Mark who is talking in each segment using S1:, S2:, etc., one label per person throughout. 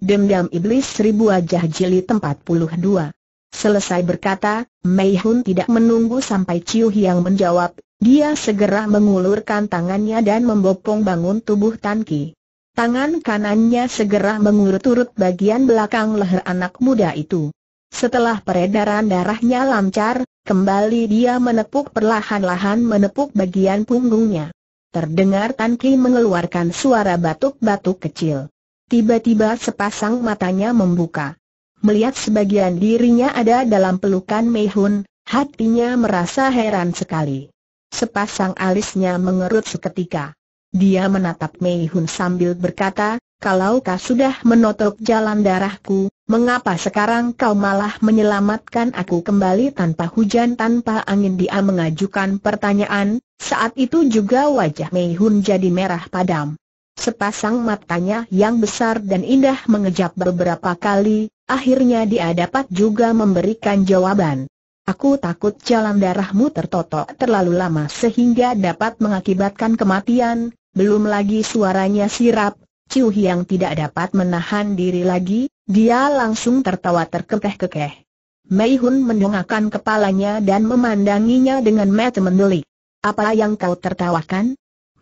S1: Dendam Iblis Seribu Wajah puluh dua. Selesai berkata, Mei Hun tidak menunggu sampai Ciu Hiang menjawab, dia segera mengulurkan tangannya dan membopong bangun tubuh Tan Ki. Tangan kanannya segera mengurut-urut bagian belakang leher anak muda itu. Setelah peredaran darahnya lancar, kembali dia menepuk perlahan-lahan menepuk bagian punggungnya. Terdengar Tan Ki mengeluarkan suara batuk-batuk kecil. Tiba-tiba sepasang matanya membuka. Melihat sebagian dirinya ada dalam pelukan Mei Hun, hatinya merasa heran sekali. Sepasang alisnya mengerut seketika. Dia menatap Mei Hun sambil berkata, kalau kau sudah menotok jalan darahku, mengapa sekarang kau malah menyelamatkan aku kembali tanpa hujan tanpa angin dia mengajukan pertanyaan, saat itu juga wajah Mei Hun jadi merah padam. Sepasang matanya yang besar dan indah mengejap beberapa kali, akhirnya dia dapat juga memberikan jawaban. Aku takut jalan darahmu tertotok terlalu lama sehingga dapat mengakibatkan kematian, belum lagi suaranya sirap, Ciu Hiang tidak dapat menahan diri lagi, dia langsung tertawa terkekeh-kekeh. Mei Hun mendongakkan kepalanya dan memandanginya dengan mata mendelik. Apa yang kau tertawakan?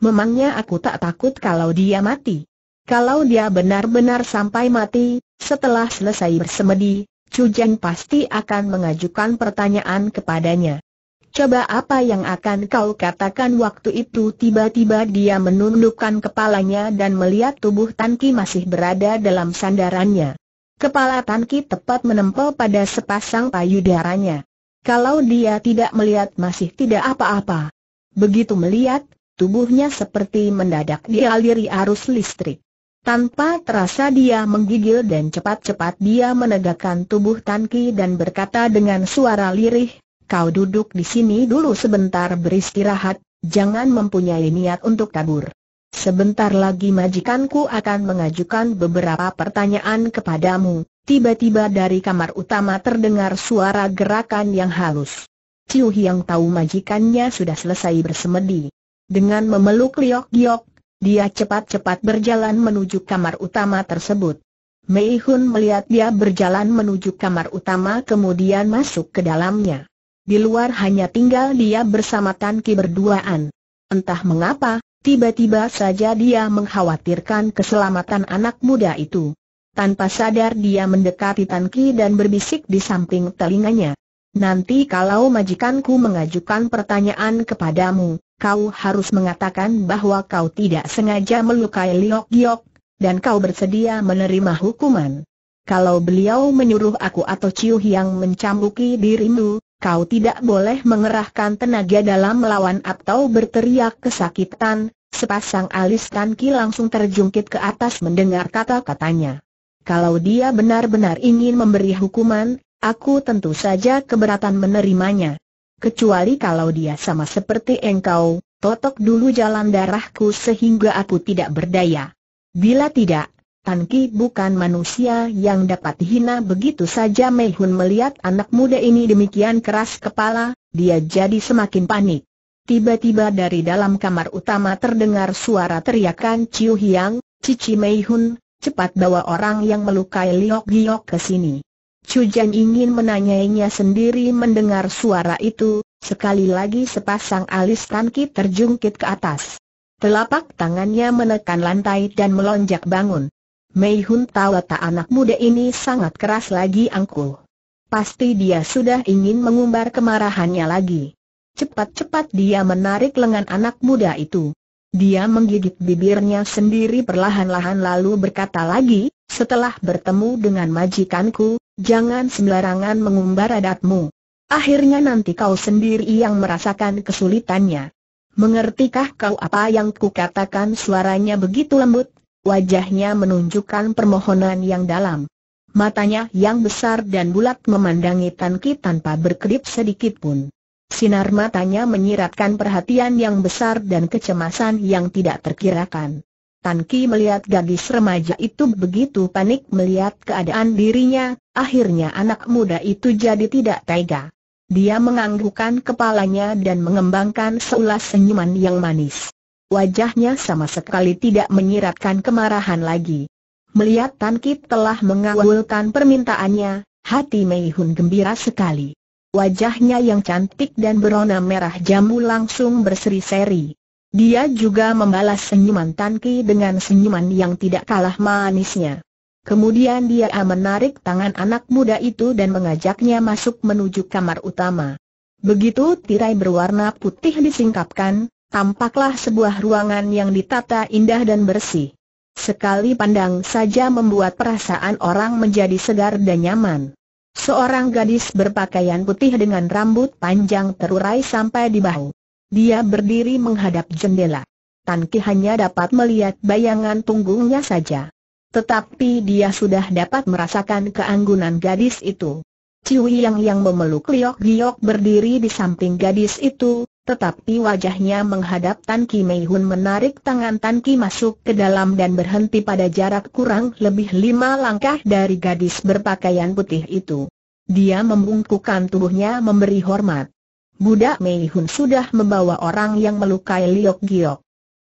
S1: memangnya aku tak takut kalau dia mati. Kalau dia benar-benar sampai mati, setelah selesai bersemedi, cujen pasti akan mengajukan pertanyaan kepadanya. Coba apa yang akan kau katakan waktu itu tiba-tiba dia menundukkan kepalanya dan melihat tubuh Tanki masih berada dalam sandarannya. Kepala Tanki tepat menempel pada sepasang payudaranya. Kalau dia tidak melihat masih tidak apa-apa. Begitu melihat, Tubuhnya seperti mendadak dialiri arus listrik. Tanpa terasa dia menggigil dan cepat-cepat dia menegakkan tubuh Tan dan berkata dengan suara lirih, kau duduk di sini dulu sebentar beristirahat, jangan mempunyai niat untuk kabur. Sebentar lagi majikanku akan mengajukan beberapa pertanyaan kepadamu. Tiba-tiba dari kamar utama terdengar suara gerakan yang halus. Ciu Hiang tahu majikannya sudah selesai bersemedi. Dengan memeluk Liok Giok, dia cepat-cepat berjalan menuju kamar utama tersebut. Mei Hun melihat dia berjalan menuju kamar utama kemudian masuk ke dalamnya. Di luar hanya tinggal dia bersama Tan Ki berduaan. Entah mengapa, tiba-tiba saja dia mengkhawatirkan keselamatan anak muda itu. Tanpa sadar dia mendekati Tan Ki dan berbisik di samping telinganya. Nanti kalau majikanku mengajukan pertanyaan kepadamu, kau harus mengatakan bahwa kau tidak sengaja melukai Liok Giok, dan kau bersedia menerima hukuman. Kalau beliau menyuruh aku atau Ciu yang mencambuki dirimu, kau tidak boleh mengerahkan tenaga dalam melawan atau berteriak kesakitan, sepasang alis Tan Ki langsung terjungkit ke atas mendengar kata-katanya. Kalau dia benar-benar ingin memberi hukuman, aku tentu saja keberatan menerimanya kecuali kalau dia sama seperti engkau, totok dulu jalan darahku sehingga aku tidak berdaya. Bila tidak, Tan bukan manusia yang dapat hina begitu saja Mei Hun melihat anak muda ini demikian keras kepala, dia jadi semakin panik. Tiba-tiba dari dalam kamar utama terdengar suara teriakan Ciu Hiang, Cici Mei Hun, cepat bawa orang yang melukai Liok Giok ke sini. Chu Cujan ingin menanyainya sendiri mendengar suara itu, sekali lagi sepasang alis Tan terjungkit ke atas. Telapak tangannya menekan lantai dan melonjak bangun. Mei Hun tahu tak anak muda ini sangat keras lagi angkuh. Pasti dia sudah ingin mengumbar kemarahannya lagi. Cepat-cepat dia menarik lengan anak muda itu. Dia menggigit bibirnya sendiri perlahan-lahan lalu berkata lagi, setelah bertemu dengan majikanku, Jangan sembarangan mengumbar adatmu. Akhirnya nanti kau sendiri yang merasakan kesulitannya. Mengertikah kau apa yang kukatakan suaranya begitu lembut, wajahnya menunjukkan permohonan yang dalam. Matanya yang besar dan bulat memandangi Tan tanpa berkedip sedikit pun. Sinar matanya menyiratkan perhatian yang besar dan kecemasan yang tidak terkirakan. Tan Ki melihat gadis remaja itu begitu panik melihat keadaan dirinya, akhirnya anak muda itu jadi tidak tega. Dia menganggukkan kepalanya dan mengembangkan seulas senyuman yang manis. Wajahnya sama sekali tidak menyiratkan kemarahan lagi. Melihat Tan Ki telah mengabulkan permintaannya, hati Mei Hun gembira sekali. Wajahnya yang cantik dan berona merah jamu langsung berseri-seri. Dia juga membalas senyuman Tan Ki dengan senyuman yang tidak kalah manisnya. Kemudian dia menarik tangan anak muda itu dan mengajaknya masuk menuju kamar utama. Begitu tirai berwarna putih disingkapkan, tampaklah sebuah ruangan yang ditata indah dan bersih. Sekali pandang saja membuat perasaan orang menjadi segar dan nyaman. Seorang gadis berpakaian putih dengan rambut panjang terurai sampai di bahu. Dia berdiri menghadap jendela. Tan Ki hanya dapat melihat bayangan punggungnya saja. Tetapi dia sudah dapat merasakan keanggunan gadis itu. Ciwi yang yang memeluk Liok Giok berdiri di samping gadis itu, tetapi wajahnya menghadap Tan Ki Mei Hun menarik tangan Tan Ki masuk ke dalam dan berhenti pada jarak kurang lebih lima langkah dari gadis berpakaian putih itu. Dia membungkukkan tubuhnya memberi hormat budak Mei Hun sudah membawa orang yang melukai Liok Giok.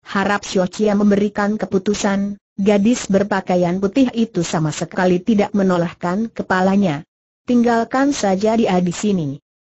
S1: Harap Xiao Chia memberikan keputusan, gadis berpakaian putih itu sama sekali tidak menolakkan kepalanya. Tinggalkan saja dia di sini.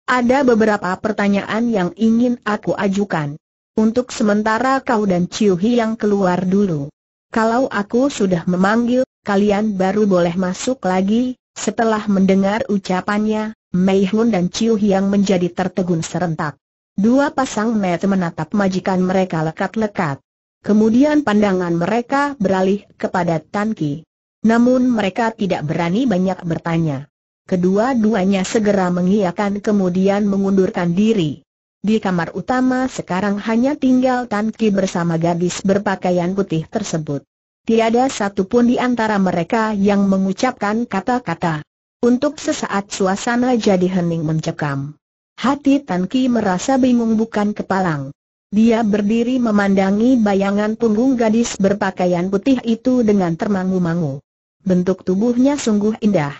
S1: Ada beberapa pertanyaan yang ingin aku ajukan. Untuk sementara kau dan Chiu Hi yang keluar dulu. Kalau aku sudah memanggil, kalian baru boleh masuk lagi, setelah mendengar ucapannya, Mei Hun dan Chiu Hiang menjadi tertegun serentak. Dua pasang mata menatap majikan mereka lekat-lekat. Kemudian pandangan mereka beralih kepada Tan Ki. Namun mereka tidak berani banyak bertanya. Kedua-duanya segera mengiyakan kemudian mengundurkan diri. Di kamar utama sekarang hanya tinggal Tan Ki bersama gadis berpakaian putih tersebut. Tiada satupun di antara mereka yang mengucapkan kata-kata. Untuk sesaat suasana jadi hening mencekam. Hati Tan Ki merasa bingung bukan kepalang. Dia berdiri memandangi bayangan punggung gadis berpakaian putih itu dengan termangu-mangu. Bentuk tubuhnya sungguh indah.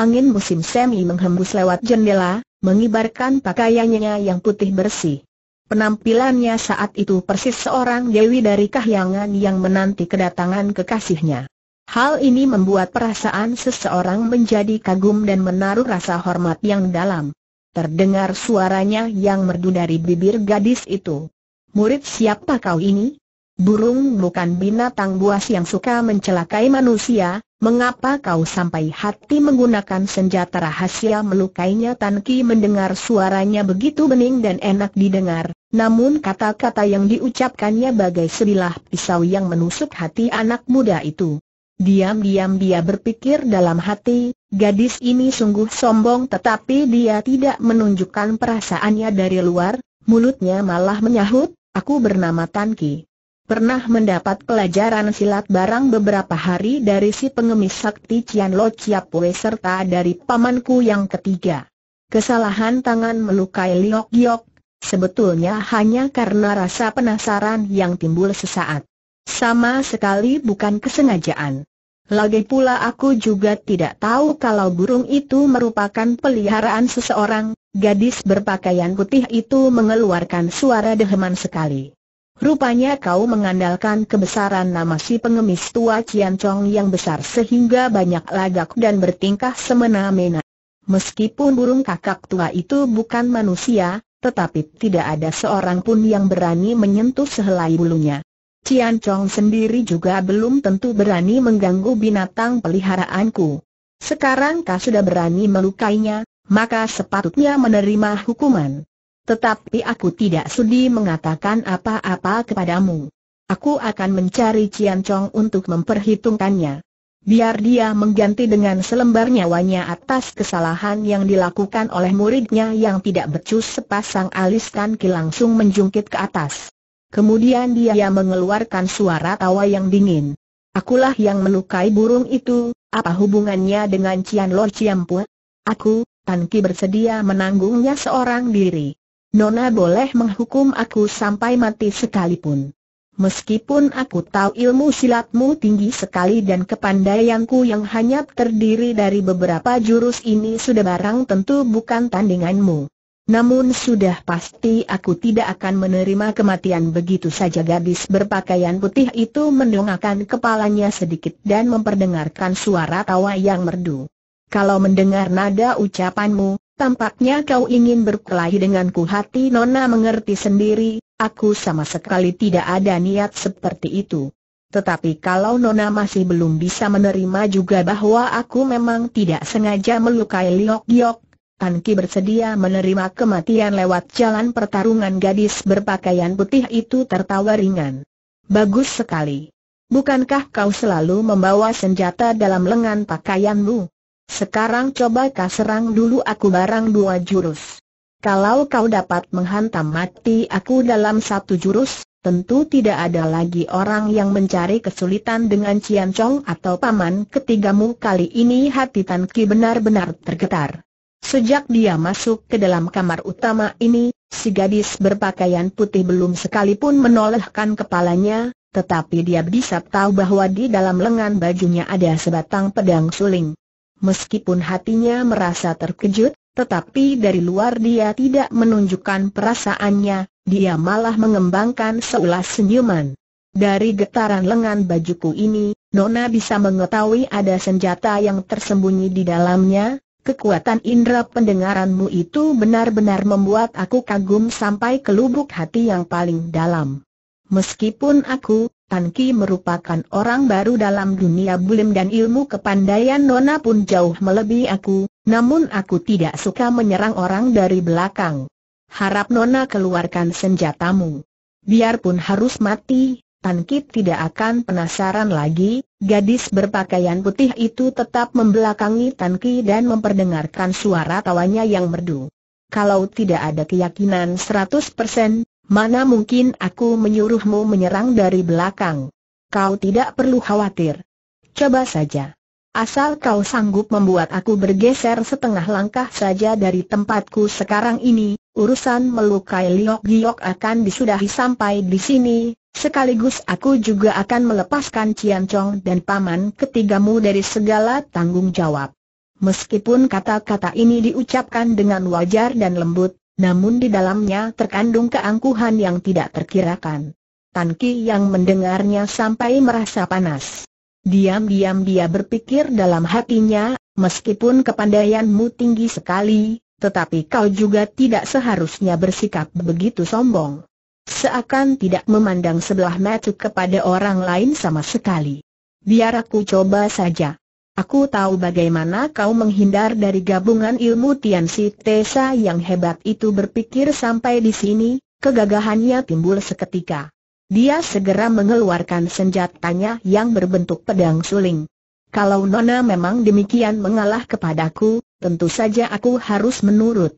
S1: Angin musim semi menghembus lewat jendela, mengibarkan pakaiannya yang putih bersih. Penampilannya saat itu persis seorang dewi dari kahyangan yang menanti kedatangan kekasihnya. Hal ini membuat perasaan seseorang menjadi kagum dan menaruh rasa hormat yang dalam. Terdengar suaranya yang merdu dari bibir gadis itu. Murid siapa kau ini? Burung bukan binatang buas yang suka mencelakai manusia, mengapa kau sampai hati menggunakan senjata rahasia melukainya Tan Ki mendengar suaranya begitu bening dan enak didengar, namun kata-kata yang diucapkannya bagai sebilah pisau yang menusuk hati anak muda itu. Diam-diam dia berpikir dalam hati, gadis ini sungguh sombong tetapi dia tidak menunjukkan perasaannya dari luar, mulutnya malah menyahut, aku bernama Tan Ki. Pernah mendapat pelajaran silat barang beberapa hari dari si pengemis sakti Cian Lo Chiapue serta dari pamanku yang ketiga. Kesalahan tangan melukai Liok Giok, sebetulnya hanya karena rasa penasaran yang timbul sesaat. Sama sekali bukan kesengajaan. Lagi pula aku juga tidak tahu kalau burung itu merupakan peliharaan seseorang, gadis berpakaian putih itu mengeluarkan suara deheman sekali. Rupanya kau mengandalkan kebesaran nama si pengemis tua Cian Chong yang besar sehingga banyak lagak dan bertingkah semena-mena. Meskipun burung kakak tua itu bukan manusia, tetapi tidak ada seorang pun yang berani menyentuh sehelai bulunya. Cian Chong sendiri juga belum tentu berani mengganggu binatang peliharaanku. Sekarang kau sudah berani melukainya, maka sepatutnya menerima hukuman. Tetapi aku tidak sudi mengatakan apa-apa kepadamu. Aku akan mencari Cian Chong untuk memperhitungkannya. Biar dia mengganti dengan selembar nyawanya atas kesalahan yang dilakukan oleh muridnya yang tidak becus sepasang aliskan ki langsung menjungkit ke atas. Kemudian dia mengeluarkan suara tawa yang dingin. Akulah yang melukai burung itu, apa hubungannya dengan Cian Lo Pu? Aku, Tan Ki bersedia menanggungnya seorang diri. Nona boleh menghukum aku sampai mati sekalipun. Meskipun aku tahu ilmu silatmu tinggi sekali dan kepandaianku yang hanya terdiri dari beberapa jurus ini sudah barang tentu bukan tandinganmu. Namun sudah pasti aku tidak akan menerima kematian begitu saja gadis berpakaian putih itu mendongakkan kepalanya sedikit dan memperdengarkan suara tawa yang merdu. Kalau mendengar nada ucapanmu, tampaknya kau ingin berkelahi denganku hati Nona mengerti sendiri, aku sama sekali tidak ada niat seperti itu. Tetapi kalau Nona masih belum bisa menerima juga bahwa aku memang tidak sengaja melukai Liok Giok, Tan Ki bersedia menerima kematian lewat jalan pertarungan gadis berpakaian putih itu tertawa ringan. Bagus sekali. Bukankah kau selalu membawa senjata dalam lengan pakaianmu? Sekarang coba kau serang dulu aku barang dua jurus. Kalau kau dapat menghantam mati aku dalam satu jurus, Tentu tidak ada lagi orang yang mencari kesulitan dengan Cian Chong atau paman ketigamu kali ini hati Tan Ki benar-benar tergetar. Sejak dia masuk ke dalam kamar utama ini, si gadis berpakaian putih belum sekalipun menolehkan kepalanya, tetapi dia bisa tahu bahwa di dalam lengan bajunya ada sebatang pedang suling. Meskipun hatinya merasa terkejut, tetapi dari luar dia tidak menunjukkan perasaannya, dia malah mengembangkan seulas senyuman. Dari getaran lengan bajuku ini, Nona bisa mengetahui ada senjata yang tersembunyi di dalamnya, Kekuatan indera pendengaranmu itu benar-benar membuat aku kagum sampai ke lubuk hati yang paling dalam. Meskipun aku, Tan Ki merupakan orang baru dalam dunia bulim dan ilmu kepandaian Nona pun jauh melebihi aku, namun aku tidak suka menyerang orang dari belakang. Harap Nona keluarkan senjatamu. Biarpun harus mati, Tan Kit tidak akan penasaran lagi, gadis berpakaian putih itu tetap membelakangi Tan Ki dan memperdengarkan suara tawanya yang merdu. Kalau tidak ada keyakinan 100%, mana mungkin aku menyuruhmu menyerang dari belakang. Kau tidak perlu khawatir. Coba saja. Asal kau sanggup membuat aku bergeser setengah langkah saja dari tempatku sekarang ini, urusan melukai Liok Giok akan disudahi sampai di sini, Sekaligus aku juga akan melepaskan Ciancong dan paman ketigamu dari segala tanggung jawab. Meskipun kata-kata ini diucapkan dengan wajar dan lembut, namun di dalamnya terkandung keangkuhan yang tidak terkirakan. Tan Ki yang mendengarnya sampai merasa panas. Diam-diam dia berpikir dalam hatinya, meskipun kepandaianmu tinggi sekali, tetapi kau juga tidak seharusnya bersikap begitu sombong. Seakan tidak memandang sebelah mata kepada orang lain sama sekali. Biar aku coba saja. Aku tahu bagaimana kau menghindar dari gabungan ilmu Tian Tesa yang hebat itu berpikir sampai di sini, kegagahannya timbul seketika. Dia segera mengeluarkan senjatanya yang berbentuk pedang suling. Kalau Nona memang demikian mengalah kepadaku, tentu saja aku harus menurut.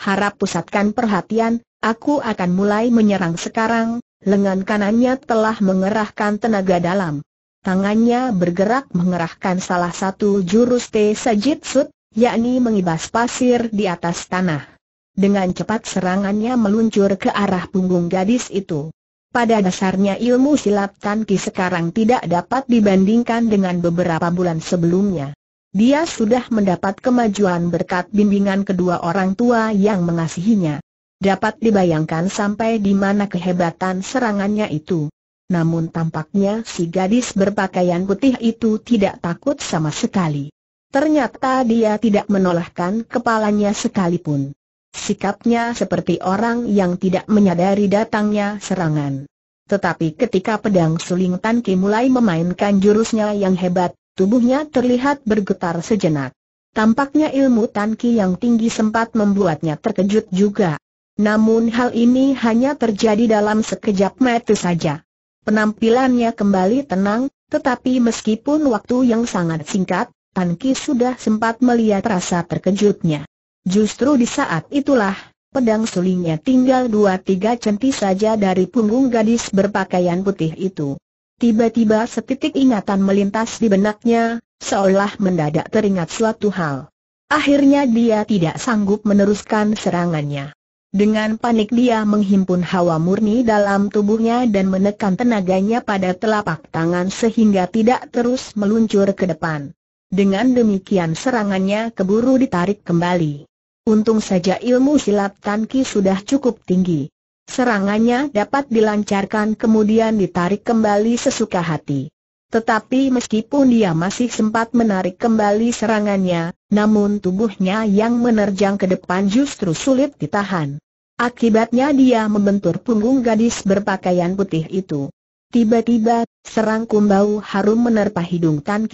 S1: Harap pusatkan perhatian, Aku akan mulai menyerang sekarang, lengan kanannya telah mengerahkan tenaga dalam. Tangannya bergerak mengerahkan salah satu jurus Te Sud, yakni mengibas pasir di atas tanah. Dengan cepat serangannya meluncur ke arah punggung gadis itu. Pada dasarnya ilmu silat Tan sekarang tidak dapat dibandingkan dengan beberapa bulan sebelumnya. Dia sudah mendapat kemajuan berkat bimbingan kedua orang tua yang mengasihinya. Dapat dibayangkan sampai di mana kehebatan serangannya itu. Namun tampaknya si gadis berpakaian putih itu tidak takut sama sekali. Ternyata dia tidak menolakkan kepalanya sekalipun. Sikapnya seperti orang yang tidak menyadari datangnya serangan. Tetapi ketika pedang suling Tan Ki mulai memainkan jurusnya yang hebat, tubuhnya terlihat bergetar sejenak. Tampaknya ilmu Tan Ki yang tinggi sempat membuatnya terkejut juga. Namun hal ini hanya terjadi dalam sekejap mata saja. Penampilannya kembali tenang, tetapi meskipun waktu yang sangat singkat, Tan Ki sudah sempat melihat rasa terkejutnya. Justru di saat itulah, pedang sulingnya tinggal dua tiga centi saja dari punggung gadis berpakaian putih itu. Tiba-tiba setitik ingatan melintas di benaknya, seolah mendadak teringat suatu hal. Akhirnya dia tidak sanggup meneruskan serangannya. Dengan panik dia menghimpun hawa murni dalam tubuhnya dan menekan tenaganya pada telapak tangan sehingga tidak terus meluncur ke depan. Dengan demikian serangannya keburu ditarik kembali. Untung saja ilmu silat Tanki sudah cukup tinggi. Serangannya dapat dilancarkan kemudian ditarik kembali sesuka hati. Tetapi meskipun dia masih sempat menarik kembali serangannya, namun tubuhnya yang menerjang ke depan justru sulit ditahan. Akibatnya dia membentur punggung gadis berpakaian putih itu. Tiba-tiba, serangkum bau harum menerpa hidung Tan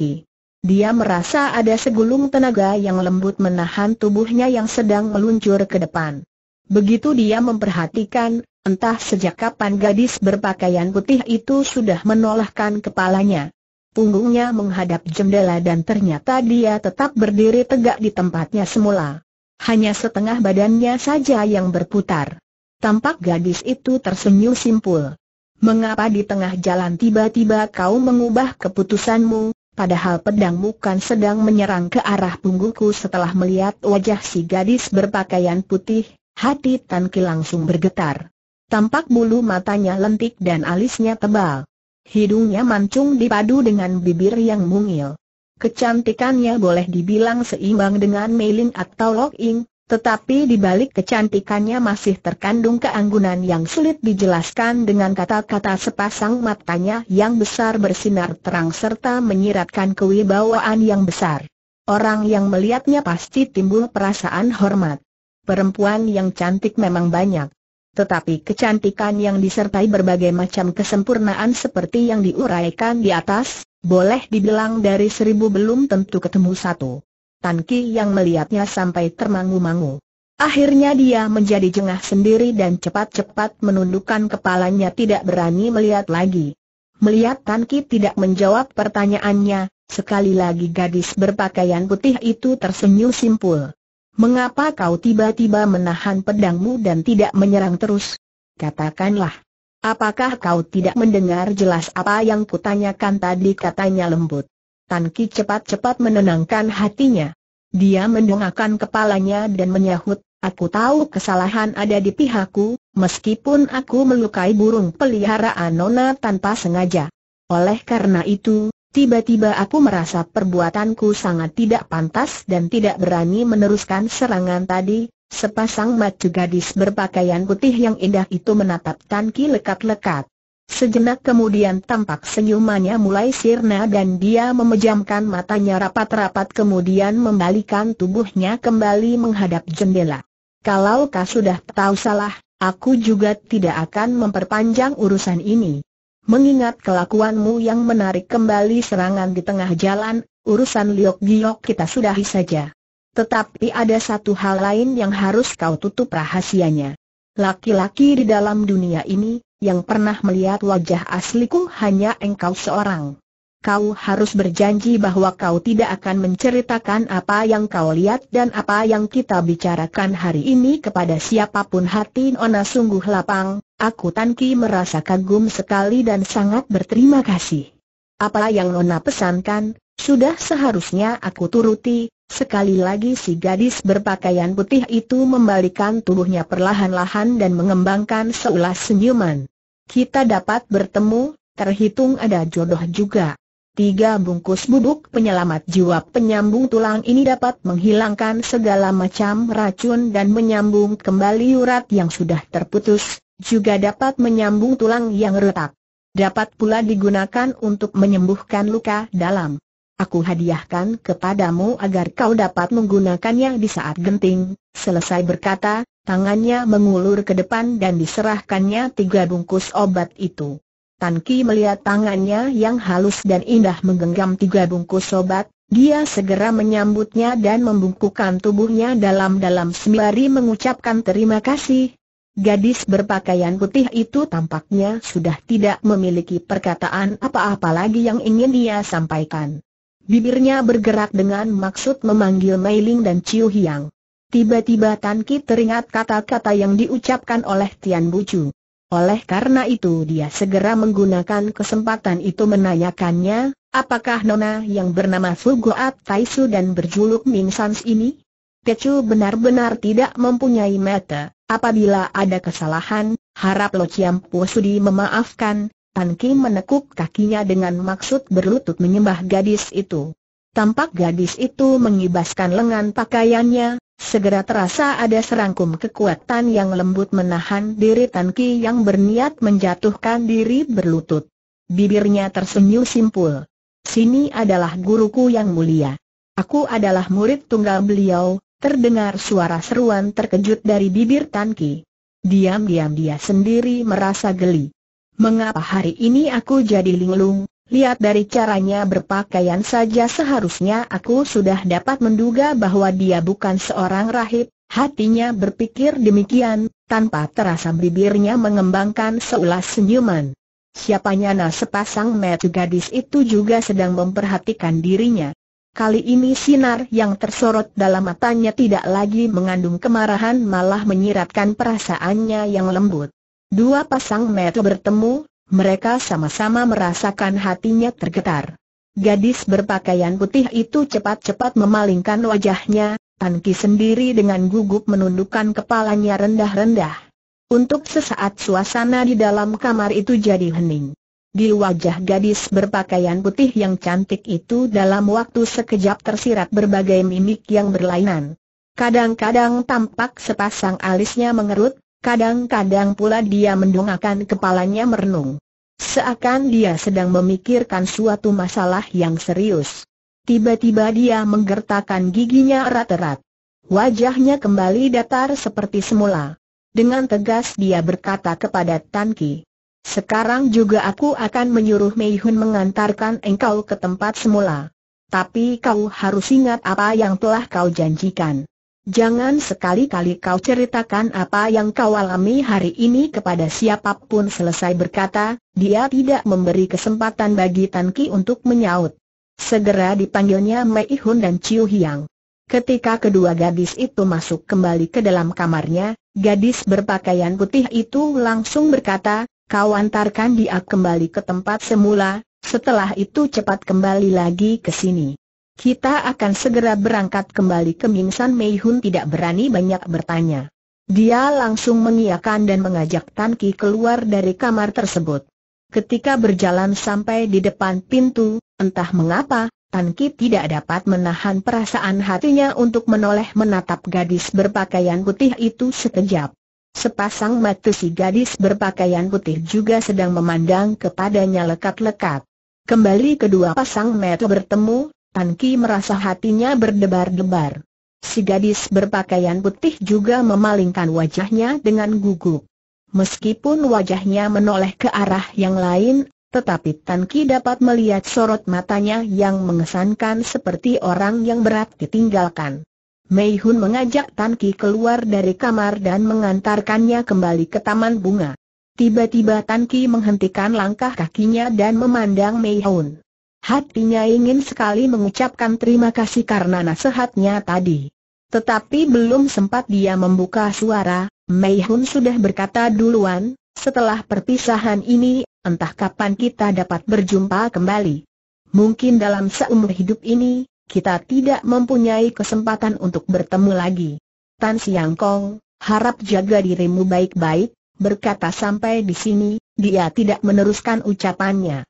S1: Dia merasa ada segulung tenaga yang lembut menahan tubuhnya yang sedang meluncur ke depan. Begitu dia memperhatikan, Entah sejak kapan gadis berpakaian putih itu sudah menolakkan kepalanya. Punggungnya menghadap jendela dan ternyata dia tetap berdiri tegak di tempatnya semula. Hanya setengah badannya saja yang berputar. Tampak gadis itu tersenyum simpul. Mengapa di tengah jalan tiba-tiba kau mengubah keputusanmu, padahal pedangmu kan sedang menyerang ke arah punggungku setelah melihat wajah si gadis berpakaian putih, hati Tanki langsung bergetar. Tampak bulu matanya lentik dan alisnya tebal. Hidungnya mancung dipadu dengan bibir yang mungil. Kecantikannya boleh dibilang seimbang dengan Meiling atau Lok tetapi di balik kecantikannya masih terkandung keanggunan yang sulit dijelaskan dengan kata-kata sepasang matanya yang besar bersinar terang serta menyiratkan kewibawaan yang besar. Orang yang melihatnya pasti timbul perasaan hormat. Perempuan yang cantik memang banyak tetapi kecantikan yang disertai berbagai macam kesempurnaan seperti yang diuraikan di atas, boleh dibilang dari seribu belum tentu ketemu satu. Tan Ki yang melihatnya sampai termangu-mangu. Akhirnya dia menjadi jengah sendiri dan cepat-cepat menundukkan kepalanya tidak berani melihat lagi. Melihat Tan Ki tidak menjawab pertanyaannya, sekali lagi gadis berpakaian putih itu tersenyum simpul mengapa kau tiba-tiba menahan pedangmu dan tidak menyerang terus? Katakanlah. Apakah kau tidak mendengar jelas apa yang kutanyakan tadi katanya lembut? Tan Ki cepat-cepat menenangkan hatinya. Dia mendongakkan kepalanya dan menyahut, aku tahu kesalahan ada di pihakku, meskipun aku melukai burung peliharaan Nona tanpa sengaja. Oleh karena itu, Tiba-tiba aku merasa perbuatanku sangat tidak pantas dan tidak berani meneruskan serangan tadi. Sepasang mata gadis berpakaian putih yang indah itu menatap Tan lekat-lekat. Sejenak kemudian tampak senyumannya mulai sirna dan dia memejamkan matanya rapat-rapat kemudian membalikan tubuhnya kembali menghadap jendela. Kalau kau sudah tahu salah, aku juga tidak akan memperpanjang urusan ini. Mengingat kelakuanmu yang menarik kembali serangan di tengah jalan, urusan Liok Giok kita sudahi saja. Tetapi ada satu hal lain yang harus kau tutup rahasianya. Laki-laki di dalam dunia ini, yang pernah melihat wajah asliku hanya engkau seorang kau harus berjanji bahwa kau tidak akan menceritakan apa yang kau lihat dan apa yang kita bicarakan hari ini kepada siapapun hati Nona sungguh lapang, aku Tan Ki merasa kagum sekali dan sangat berterima kasih. Apa yang Nona pesankan, sudah seharusnya aku turuti, sekali lagi si gadis berpakaian putih itu membalikan tubuhnya perlahan-lahan dan mengembangkan seulas senyuman. Kita dapat bertemu, terhitung ada jodoh juga. Tiga bungkus bubuk penyelamat jiwa penyambung tulang ini dapat menghilangkan segala macam racun dan menyambung kembali urat yang sudah terputus, juga dapat menyambung tulang yang retak. Dapat pula digunakan untuk menyembuhkan luka dalam. Aku hadiahkan kepadamu agar kau dapat menggunakannya di saat genting. Selesai berkata, tangannya mengulur ke depan dan diserahkannya tiga bungkus obat itu. Tan Ki melihat tangannya yang halus dan indah menggenggam tiga bungkus sobat, dia segera menyambutnya dan membungkukan tubuhnya dalam-dalam sembari mengucapkan terima kasih. Gadis berpakaian putih itu tampaknya sudah tidak memiliki perkataan apa-apa lagi yang ingin dia sampaikan. Bibirnya bergerak dengan maksud memanggil Mei Ling dan Chiu Hiang. Tiba-tiba Tan Ki teringat kata-kata yang diucapkan oleh Tian Bucu. Oleh karena itu dia segera menggunakan kesempatan itu menanyakannya, apakah nona yang bernama Fuguat Taisu dan berjuluk Ming Sans ini? Pecu benar-benar tidak mempunyai mata, apabila ada kesalahan, harap Lo Chiam Sudi memaafkan, Tan Kim menekuk kakinya dengan maksud berlutut menyembah gadis itu. Tampak gadis itu mengibaskan lengan pakaiannya, Segera terasa ada serangkum kekuatan yang lembut menahan diri Tan Ki yang berniat menjatuhkan diri berlutut. Bibirnya tersenyum simpul. Sini adalah guruku yang mulia. Aku adalah murid tunggal beliau, terdengar suara seruan terkejut dari bibir Tan Ki. Diam-diam dia sendiri merasa geli. Mengapa hari ini aku jadi linglung, Lihat dari caranya berpakaian saja seharusnya aku sudah dapat menduga bahwa dia bukan seorang rahib, hatinya berpikir demikian, tanpa terasa bibirnya mengembangkan seulas senyuman. Siapanya nah sepasang mata gadis itu juga sedang memperhatikan dirinya. Kali ini sinar yang tersorot dalam matanya tidak lagi mengandung kemarahan malah menyiratkan perasaannya yang lembut. Dua pasang mata bertemu, mereka sama-sama merasakan hatinya tergetar. Gadis berpakaian putih itu cepat-cepat memalingkan wajahnya, Tan Ki sendiri dengan gugup menundukkan kepalanya rendah-rendah. Untuk sesaat suasana di dalam kamar itu jadi hening. Di wajah gadis berpakaian putih yang cantik itu dalam waktu sekejap tersirat berbagai mimik yang berlainan. Kadang-kadang tampak sepasang alisnya mengerut, Kadang-kadang pula dia mendongakkan kepalanya merenung. Seakan dia sedang memikirkan suatu masalah yang serius. Tiba-tiba dia menggertakkan giginya erat-erat. Wajahnya kembali datar seperti semula. Dengan tegas dia berkata kepada Tan Ki. Sekarang juga aku akan menyuruh Mei Hun mengantarkan engkau ke tempat semula. Tapi kau harus ingat apa yang telah kau janjikan. Jangan sekali-kali kau ceritakan apa yang kau alami hari ini kepada siapapun selesai berkata, dia tidak memberi kesempatan bagi Tan Ki untuk menyaut. Segera dipanggilnya Mei Hun dan Chiu Hiang. Ketika kedua gadis itu masuk kembali ke dalam kamarnya, gadis berpakaian putih itu langsung berkata, kau antarkan dia kembali ke tempat semula, setelah itu cepat kembali lagi ke sini. Kita akan segera berangkat kembali ke Mingsan Mei Hun tidak berani banyak bertanya. Dia langsung mengiakan dan mengajak Tan Ki keluar dari kamar tersebut. Ketika berjalan sampai di depan pintu, entah mengapa, Tan Ki tidak dapat menahan perasaan hatinya untuk menoleh menatap gadis berpakaian putih itu sekejap. Sepasang mata si gadis berpakaian putih juga sedang memandang kepadanya lekat-lekat. Kembali kedua pasang mata bertemu, Tan Ki merasa hatinya berdebar-debar. Si gadis berpakaian putih juga memalingkan wajahnya dengan gugup. Meskipun wajahnya menoleh ke arah yang lain, tetapi Tan Ki dapat melihat sorot matanya yang mengesankan seperti orang yang berat ditinggalkan. Mei Hun mengajak Tan Ki keluar dari kamar dan mengantarkannya kembali ke taman bunga. Tiba-tiba Tan Ki menghentikan langkah kakinya dan memandang Mei Hun. Hatinya ingin sekali mengucapkan terima kasih karena nasihatnya tadi. Tetapi belum sempat dia membuka suara, Mei Hun sudah berkata duluan, setelah perpisahan ini, entah kapan kita dapat berjumpa kembali. Mungkin dalam seumur hidup ini, kita tidak mempunyai kesempatan untuk bertemu lagi. Tan Siang Kong, harap jaga dirimu baik-baik, berkata sampai di sini, dia tidak meneruskan ucapannya.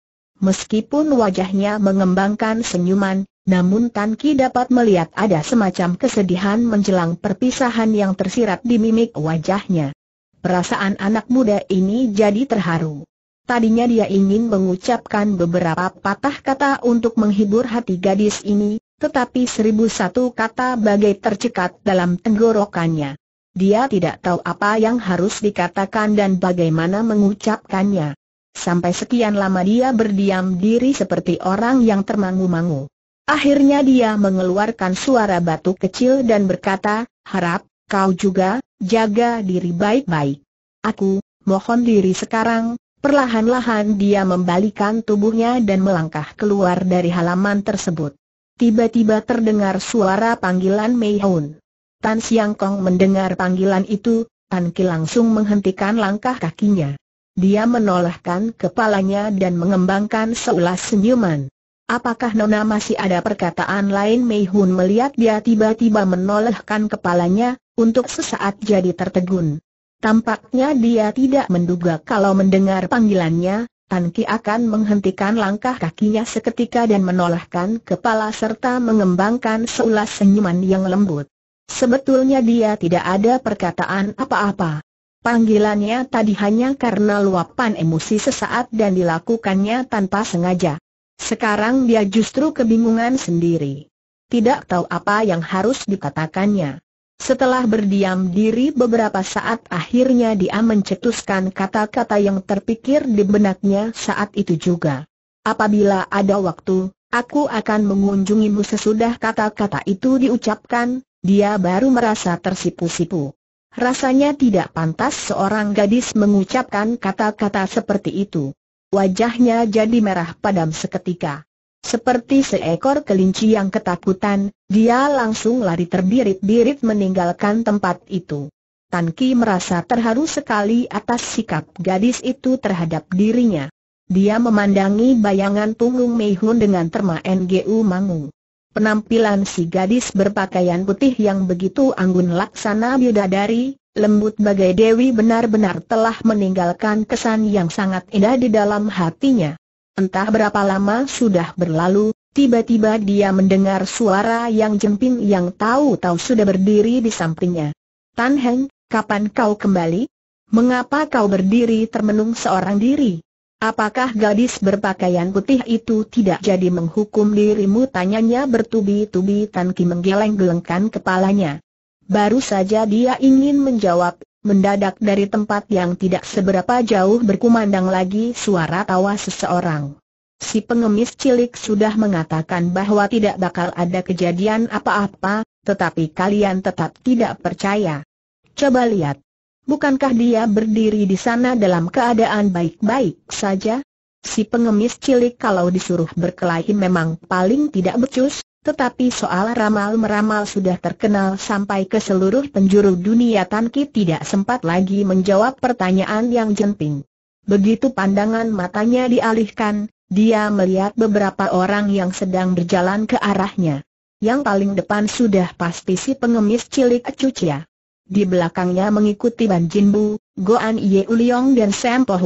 S1: Meskipun wajahnya mengembangkan senyuman, namun Tan Ki dapat melihat ada semacam kesedihan menjelang perpisahan yang tersirat di mimik wajahnya. Perasaan anak muda ini jadi terharu. Tadinya dia ingin mengucapkan beberapa patah kata untuk menghibur hati gadis ini, tetapi seribu satu kata bagai tercekat dalam tenggorokannya. Dia tidak tahu apa yang harus dikatakan dan bagaimana mengucapkannya. Sampai sekian lama dia berdiam diri seperti orang yang termangu-mangu. Akhirnya dia mengeluarkan suara batu kecil dan berkata, harap, kau juga, jaga diri baik-baik. Aku, mohon diri sekarang, perlahan-lahan dia membalikan tubuhnya dan melangkah keluar dari halaman tersebut. Tiba-tiba terdengar suara panggilan Mei Hoon. Tan Siang Kong mendengar panggilan itu, Tan Ki langsung menghentikan langkah kakinya. Dia menolakkan kepalanya dan mengembangkan seulas senyuman. Apakah Nona masih ada perkataan lain Mei Hun melihat dia tiba-tiba menolehkan kepalanya, untuk sesaat jadi tertegun. Tampaknya dia tidak menduga kalau mendengar panggilannya, Tan Ki akan menghentikan langkah kakinya seketika dan menolehkan kepala serta mengembangkan seulas senyuman yang lembut. Sebetulnya dia tidak ada perkataan apa-apa. Panggilannya tadi hanya karena luapan emosi sesaat dan dilakukannya tanpa sengaja. Sekarang dia justru kebingungan sendiri. Tidak tahu apa yang harus dikatakannya. Setelah berdiam diri beberapa saat akhirnya dia mencetuskan kata-kata yang terpikir di benaknya saat itu juga. Apabila ada waktu, aku akan mengunjungimu sesudah kata-kata itu diucapkan, dia baru merasa tersipu-sipu. Rasanya tidak pantas seorang gadis mengucapkan kata-kata seperti itu. Wajahnya jadi merah padam seketika. Seperti seekor kelinci yang ketakutan, dia langsung lari terbirit-birit meninggalkan tempat itu. Tan Ki merasa terharu sekali atas sikap gadis itu terhadap dirinya. Dia memandangi bayangan punggung Mei Hun dengan terma NGU Mangu. Penampilan si gadis berpakaian putih yang begitu anggun laksana bidadari, lembut bagai Dewi benar-benar telah meninggalkan kesan yang sangat indah di dalam hatinya. Entah berapa lama sudah berlalu, tiba-tiba dia mendengar suara yang jemping yang tahu-tahu sudah berdiri di sampingnya. Tan Heng, kapan kau kembali? Mengapa kau berdiri termenung seorang diri? Apakah gadis berpakaian putih itu tidak jadi menghukum dirimu? Tanyanya bertubi-tubi Tan Ki menggeleng-gelengkan kepalanya. Baru saja dia ingin menjawab, mendadak dari tempat yang tidak seberapa jauh berkumandang lagi suara tawa seseorang. Si pengemis cilik sudah mengatakan bahwa tidak bakal ada kejadian apa-apa, tetapi kalian tetap tidak percaya. Coba lihat. Bukankah dia berdiri di sana dalam keadaan baik-baik saja? Si pengemis cilik kalau disuruh berkelahi memang paling tidak becus, tetapi soal ramal-meramal sudah terkenal sampai ke seluruh penjuru dunia Tan tidak sempat lagi menjawab pertanyaan yang jenting. Begitu pandangan matanya dialihkan, dia melihat beberapa orang yang sedang berjalan ke arahnya. Yang paling depan sudah pasti si pengemis cilik Cucia. Di belakangnya mengikuti Ban Jinbu, Goan Ye Uliong dan Sam Po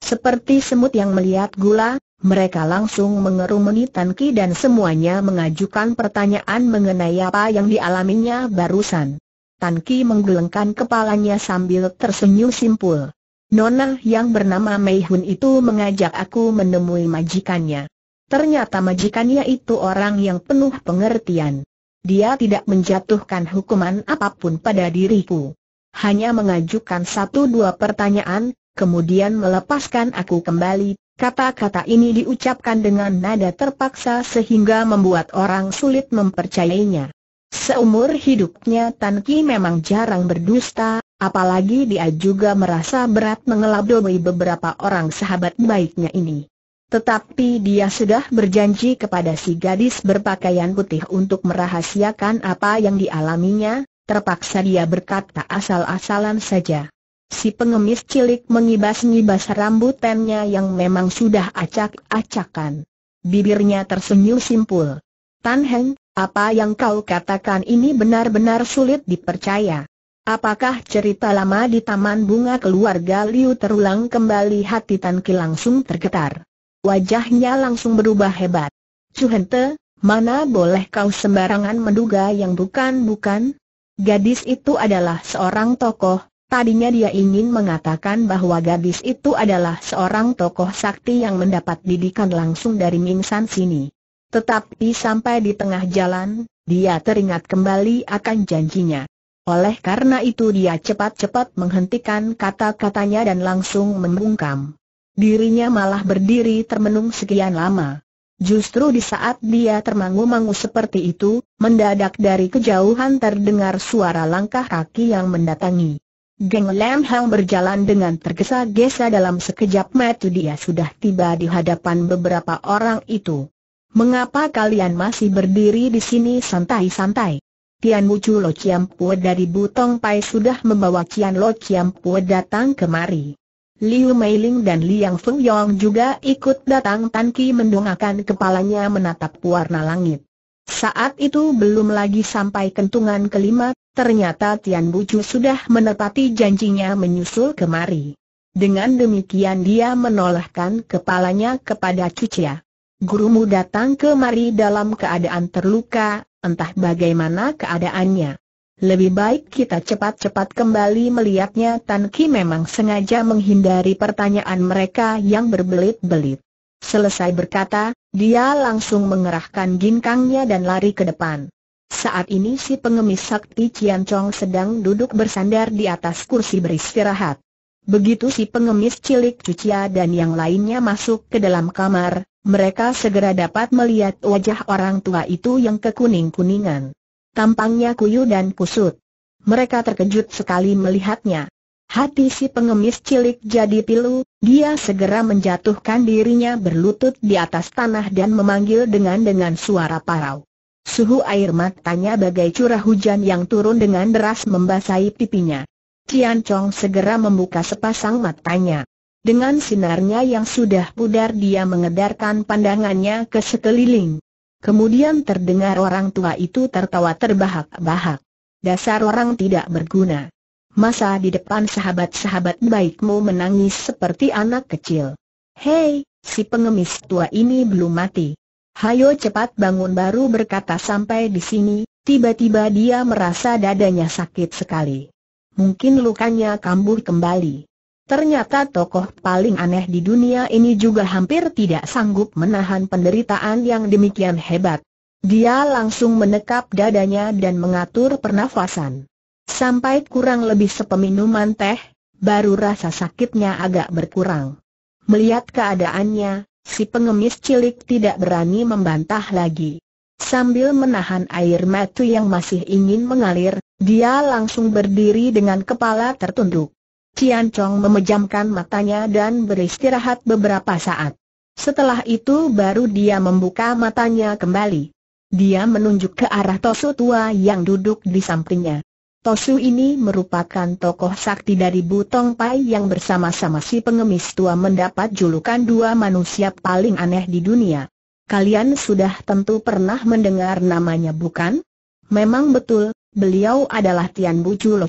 S1: Seperti semut yang melihat gula, mereka langsung mengerumuni Tan Ki dan semuanya mengajukan pertanyaan mengenai apa yang dialaminya barusan. Tan Ki menggelengkan kepalanya sambil tersenyum simpul. Nona yang bernama Mei Hun itu mengajak aku menemui majikannya. Ternyata majikannya itu orang yang penuh pengertian. Dia tidak menjatuhkan hukuman apapun pada diriku. Hanya mengajukan satu dua pertanyaan, kemudian melepaskan aku kembali. Kata-kata ini diucapkan dengan nada terpaksa sehingga membuat orang sulit mempercayainya. Seumur hidupnya Tan Ki memang jarang berdusta, apalagi dia juga merasa berat mengelabui beberapa orang sahabat baiknya ini. Tetapi dia sudah berjanji kepada si gadis berpakaian putih untuk merahasiakan apa yang dialaminya, terpaksa dia berkata asal-asalan saja. Si pengemis cilik mengibas-ngibas rambut temnya yang memang sudah acak-acakan. Bibirnya tersenyum simpul. Tan Heng, apa yang kau katakan ini benar-benar sulit dipercaya. Apakah cerita lama di Taman Bunga Keluarga Liu terulang kembali hati Tan Ki langsung tergetar? Wajahnya langsung berubah hebat. Cuhente, mana boleh kau sembarangan menduga yang bukan-bukan? Gadis itu adalah seorang tokoh, tadinya dia ingin mengatakan bahwa gadis itu adalah seorang tokoh sakti yang mendapat didikan langsung dari Mingsan sini. Tetapi sampai di tengah jalan, dia teringat kembali akan janjinya. Oleh karena itu dia cepat-cepat menghentikan kata-katanya dan langsung membungkam dirinya malah berdiri termenung sekian lama. Justru di saat dia termangu-mangu seperti itu, mendadak dari kejauhan terdengar suara langkah kaki yang mendatangi. Geng Lam Hang berjalan dengan tergesa-gesa dalam sekejap mata dia sudah tiba di hadapan beberapa orang itu. Mengapa kalian masih berdiri di sini santai-santai? Tian Wucu Lo Chiam Pue dari Butong Pai sudah membawa Tian Lo Chiam Pue datang kemari. Liu Meiling dan Liang Feng Yong juga ikut datang Tan Ki mendongakkan kepalanya menatap warna langit. Saat itu belum lagi sampai kentungan kelima, ternyata Tian Bucu sudah menepati janjinya menyusul kemari. Dengan demikian dia menolehkan kepalanya kepada Cucia. Gurumu datang kemari dalam keadaan terluka, entah bagaimana keadaannya. Lebih baik kita cepat-cepat kembali melihatnya Tan Ki memang sengaja menghindari pertanyaan mereka yang berbelit-belit. Selesai berkata, dia langsung mengerahkan ginkangnya dan lari ke depan. Saat ini si pengemis sakti Cian Chong sedang duduk bersandar di atas kursi beristirahat. Begitu si pengemis cilik Cucia dan yang lainnya masuk ke dalam kamar, mereka segera dapat melihat wajah orang tua itu yang kekuning-kuningan tampangnya kuyu dan kusut. Mereka terkejut sekali melihatnya. Hati si pengemis cilik jadi pilu, dia segera menjatuhkan dirinya berlutut di atas tanah dan memanggil dengan-dengan suara parau. Suhu air matanya bagai curah hujan yang turun dengan deras membasahi pipinya. Tian Chong segera membuka sepasang matanya. Dengan sinarnya yang sudah pudar dia mengedarkan pandangannya ke sekeliling. Kemudian terdengar orang tua itu tertawa terbahak-bahak. Dasar orang tidak berguna. Masa di depan sahabat-sahabat baikmu menangis seperti anak kecil. Hei, si pengemis tua ini belum mati. Hayo cepat bangun baru berkata sampai di sini, tiba-tiba dia merasa dadanya sakit sekali. Mungkin lukanya kambuh kembali. Ternyata tokoh paling aneh di dunia ini juga hampir tidak sanggup menahan penderitaan yang demikian hebat. Dia langsung menekap dadanya dan mengatur pernafasan. Sampai kurang lebih sepeminuman teh, baru rasa sakitnya agak berkurang. Melihat keadaannya, si pengemis cilik tidak berani membantah lagi. Sambil menahan air mata yang masih ingin mengalir, dia langsung berdiri dengan kepala tertunduk. Cian Chong memejamkan matanya dan beristirahat beberapa saat. Setelah itu baru dia membuka matanya kembali. Dia menunjuk ke arah Tosu tua yang duduk di sampingnya. Tosu ini merupakan tokoh sakti dari Butong Pai yang bersama-sama si pengemis tua mendapat julukan dua manusia paling aneh di dunia. Kalian sudah tentu pernah mendengar namanya bukan? Memang betul, beliau adalah Tian Bucu Lo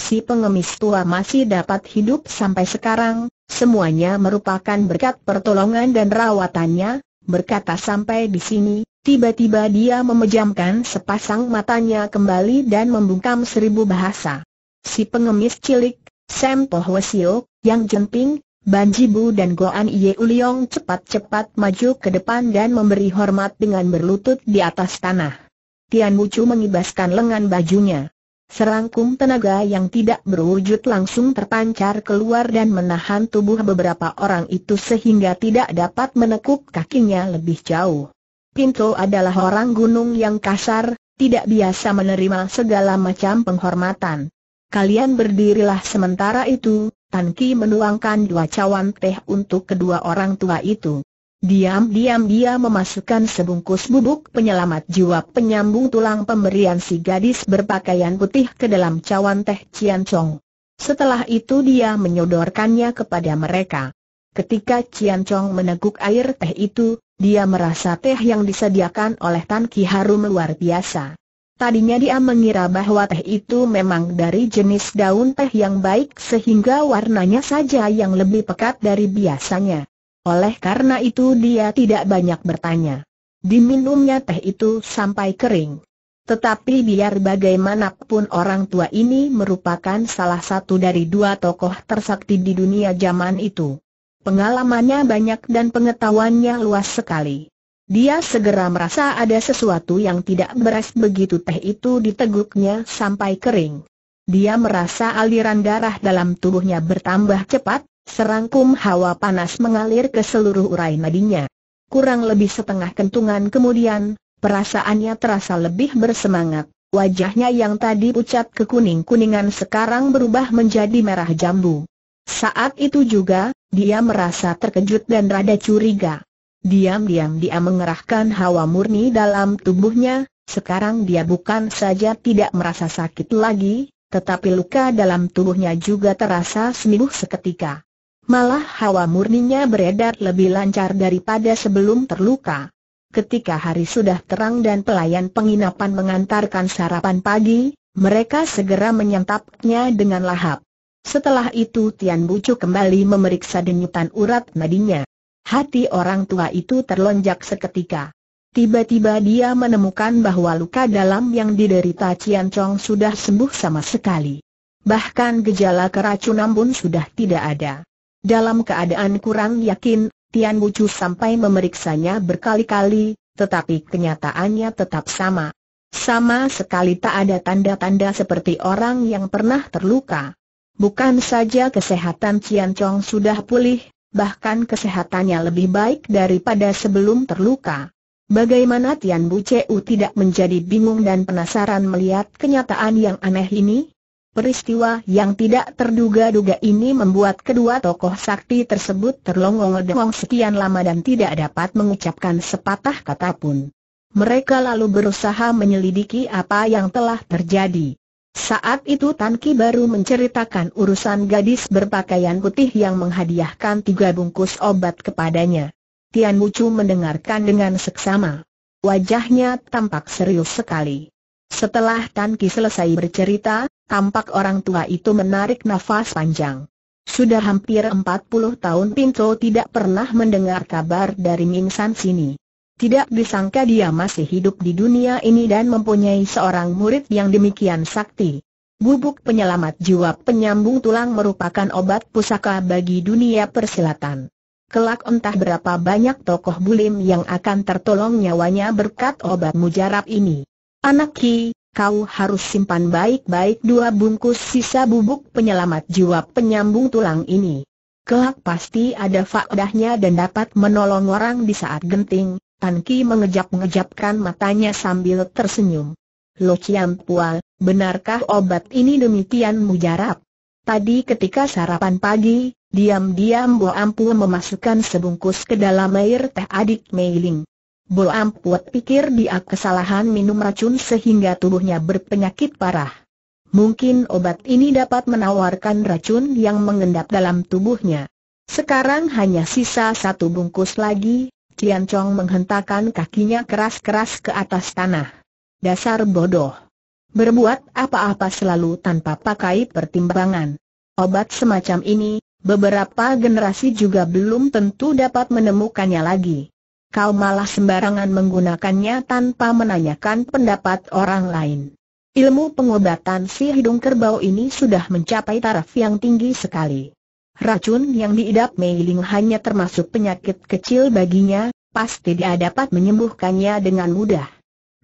S1: si pengemis tua masih dapat hidup sampai sekarang, semuanya merupakan berkat pertolongan dan rawatannya, berkata sampai di sini, tiba-tiba dia memejamkan sepasang matanya kembali dan membungkam seribu bahasa. Si pengemis cilik, Sam Pohwesio, yang jemping, Banjibu dan Goan Ye Uliong cepat-cepat maju ke depan dan memberi hormat dengan berlutut di atas tanah. Tian Chu mengibaskan lengan bajunya. Serangkum tenaga yang tidak berwujud langsung terpancar keluar dan menahan tubuh beberapa orang itu sehingga tidak dapat menekuk kakinya lebih jauh. Pinto adalah orang gunung yang kasar, tidak biasa menerima segala macam penghormatan. Kalian berdirilah sementara itu, Tanki menuangkan dua cawan teh untuk kedua orang tua itu. Diam-diam dia memasukkan sebungkus bubuk penyelamat jiwa penyambung tulang pemberian si gadis berpakaian putih ke dalam cawan teh Cian Chong. Setelah itu dia menyodorkannya kepada mereka. Ketika Cian Chong meneguk air teh itu, dia merasa teh yang disediakan oleh Tan Ki harum luar biasa. Tadinya dia mengira bahwa teh itu memang dari jenis daun teh yang baik sehingga warnanya saja yang lebih pekat dari biasanya. Oleh karena itu dia tidak banyak bertanya. Diminumnya teh itu sampai kering. Tetapi biar bagaimanapun orang tua ini merupakan salah satu dari dua tokoh tersakti di dunia zaman itu. Pengalamannya banyak dan pengetahuannya luas sekali. Dia segera merasa ada sesuatu yang tidak beres begitu teh itu diteguknya sampai kering. Dia merasa aliran darah dalam tubuhnya bertambah cepat, Serangkum hawa panas mengalir ke seluruh urai nadinya. Kurang lebih setengah kentungan kemudian, perasaannya terasa lebih bersemangat. Wajahnya yang tadi pucat kekuning-kuningan sekarang berubah menjadi merah jambu. Saat itu juga, dia merasa terkejut dan rada curiga. Diam-diam dia mengerahkan hawa murni dalam tubuhnya, sekarang dia bukan saja tidak merasa sakit lagi, tetapi luka dalam tubuhnya juga terasa sembuh seketika. Malah hawa murninya beredar lebih lancar daripada sebelum terluka. Ketika hari sudah terang dan pelayan penginapan mengantarkan sarapan pagi, mereka segera menyantapnya dengan lahap. Setelah itu Tian Bucu kembali memeriksa denyutan urat nadinya. Hati orang tua itu terlonjak seketika. Tiba-tiba dia menemukan bahwa luka dalam yang diderita Cian Chong sudah sembuh sama sekali. Bahkan gejala keracunan pun sudah tidak ada. Dalam keadaan kurang yakin, Tian Bucu sampai memeriksanya berkali-kali, tetapi kenyataannya tetap sama. Sama sekali tak ada tanda-tanda seperti orang yang pernah terluka. Bukan saja kesehatan Cian Chong sudah pulih, bahkan kesehatannya lebih baik daripada sebelum terluka. Bagaimana Tian Bu tidak menjadi bingung dan penasaran melihat kenyataan yang aneh ini? Peristiwa yang tidak terduga-duga ini membuat kedua tokoh sakti tersebut terlongong dengong sekian lama dan tidak dapat mengucapkan sepatah kata pun. Mereka lalu berusaha menyelidiki apa yang telah terjadi. Saat itu Tan Ki baru menceritakan urusan gadis berpakaian putih yang menghadiahkan tiga bungkus obat kepadanya. Tian Chu mendengarkan dengan seksama. Wajahnya tampak serius sekali. Setelah Tan Ki selesai bercerita, tampak orang tua itu menarik nafas panjang. Sudah hampir 40 tahun Pinto tidak pernah mendengar kabar dari Mingsan sini. Tidak disangka dia masih hidup di dunia ini dan mempunyai seorang murid yang demikian sakti. Bubuk penyelamat jiwa penyambung tulang merupakan obat pusaka bagi dunia persilatan. Kelak entah berapa banyak tokoh bulim yang akan tertolong nyawanya berkat obat mujarab ini. Anak Ki, kau harus simpan baik-baik dua bungkus sisa bubuk penyelamat jiwa penyambung tulang ini. Kelak pasti ada faedahnya dan dapat menolong orang di saat genting, Tan Ki mengejap-ngejapkan matanya sambil tersenyum. Lo Cian Pual, benarkah obat ini demikian mujarab? Tadi ketika sarapan pagi, diam-diam Bo Ampu memasukkan sebungkus ke dalam air teh adik Mei Ling. Bo Amput pikir dia kesalahan minum racun sehingga tubuhnya berpenyakit parah. Mungkin obat ini dapat menawarkan racun yang mengendap dalam tubuhnya. Sekarang hanya sisa satu bungkus lagi, Cian Chong menghentakkan kakinya keras-keras ke atas tanah. Dasar bodoh. Berbuat apa-apa selalu tanpa pakai pertimbangan. Obat semacam ini, beberapa generasi juga belum tentu dapat menemukannya lagi kau malah sembarangan menggunakannya tanpa menanyakan pendapat orang lain. Ilmu pengobatan si hidung kerbau ini sudah mencapai taraf yang tinggi sekali. Racun yang diidap Mei Ling hanya termasuk penyakit kecil baginya, pasti dia dapat menyembuhkannya dengan mudah.